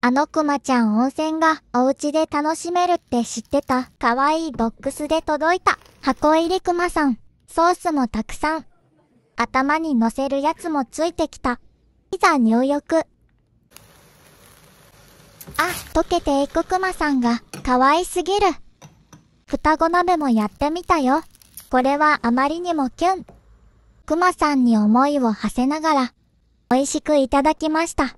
あのくまちゃん温泉がお家で楽しめるって知ってた。かわいいボックスで届いた。箱入りくまさん。ソースもたくさん。頭に乗せるやつもついてきた。いざ入浴。あ、溶けていくくまさんが、かわいすぎる。双子鍋もやってみたよ。これはあまりにもキュン。くまさんに思いを馳せながら、美味しくいただきました。